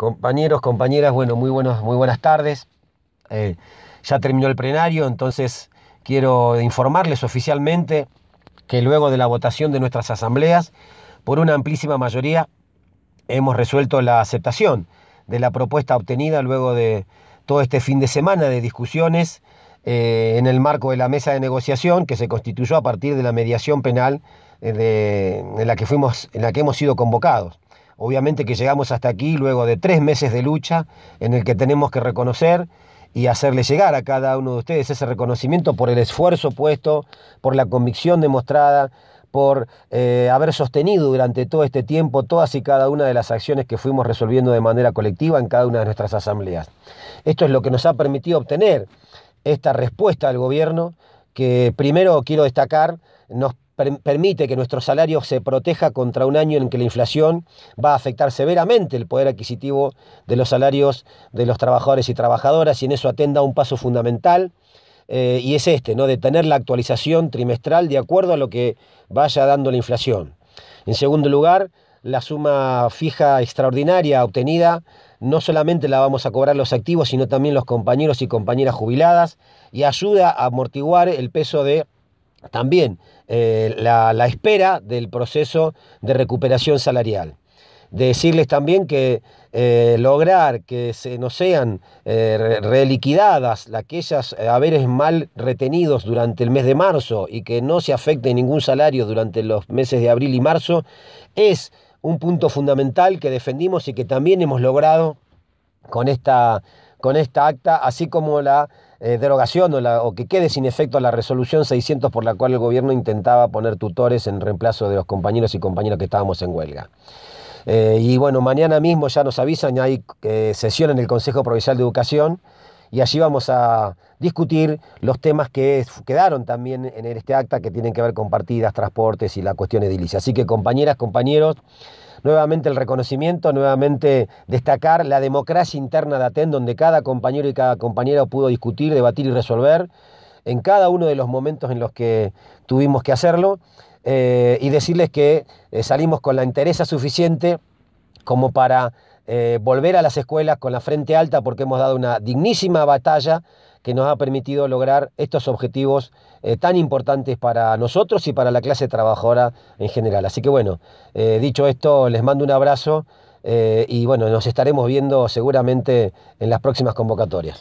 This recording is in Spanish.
Compañeros, compañeras, bueno, muy, buenos, muy buenas tardes. Eh, ya terminó el plenario, entonces quiero informarles oficialmente que luego de la votación de nuestras asambleas, por una amplísima mayoría, hemos resuelto la aceptación de la propuesta obtenida luego de todo este fin de semana de discusiones eh, en el marco de la mesa de negociación que se constituyó a partir de la mediación penal eh, la que fuimos, en la que hemos sido convocados. Obviamente que llegamos hasta aquí luego de tres meses de lucha en el que tenemos que reconocer y hacerle llegar a cada uno de ustedes ese reconocimiento por el esfuerzo puesto, por la convicción demostrada, por eh, haber sostenido durante todo este tiempo todas y cada una de las acciones que fuimos resolviendo de manera colectiva en cada una de nuestras asambleas. Esto es lo que nos ha permitido obtener esta respuesta del gobierno que primero quiero destacar nos permite que nuestro salario se proteja contra un año en que la inflación va a afectar severamente el poder adquisitivo de los salarios de los trabajadores y trabajadoras y en eso atenda un paso fundamental eh, y es este, ¿no? tener la actualización trimestral de acuerdo a lo que vaya dando la inflación. En segundo lugar, la suma fija extraordinaria obtenida no solamente la vamos a cobrar los activos, sino también los compañeros y compañeras jubiladas y ayuda a amortiguar el peso de también eh, la, espera del proceso de recuperación salarial. decirles también que eh, lograr que se, no sean eh, reliquidadas aquellas haberes mal retenidos durante el mes de marzo y que no se afecte ningún salario durante los meses de abril y marzo es un punto fundamental que defendimos y que también hemos logrado con esta, con esta acta, así como la eh, derogación o, que quede sin efecto la resolución 600 por la cual el gobierno intentaba poner tutores en reemplazo de los compañeros y compañeras que estábamos en huelga. Eh, y bueno, mañana mismo ya nos avisan, hay eh, sesión en el Consejo Provincial de Educación y allí vamos a discutir los temas que quedaron también en este acta que tienen que ver con partidas, transportes y la cuestión edilicia. Así que compañeras, compañeros, nuevamente el reconocimiento, nuevamente destacar la democracia interna de Aten, donde cada compañero y cada compañera pudo discutir, debatir y resolver en cada uno de los momentos en los que tuvimos que hacerlo. Eh, y decirles que eh, salimos con la entereza suficiente como para eh, volver a las escuelas con la frente alta porque hemos dado una dignísima batalla que nos ha permitido lograr estos objetivos eh, tan importantes para nosotros y para la clase trabajadora en general. Así que bueno, eh, dicho esto, les mando un abrazo eh, y bueno, nos estaremos viendo seguramente en las próximas convocatorias.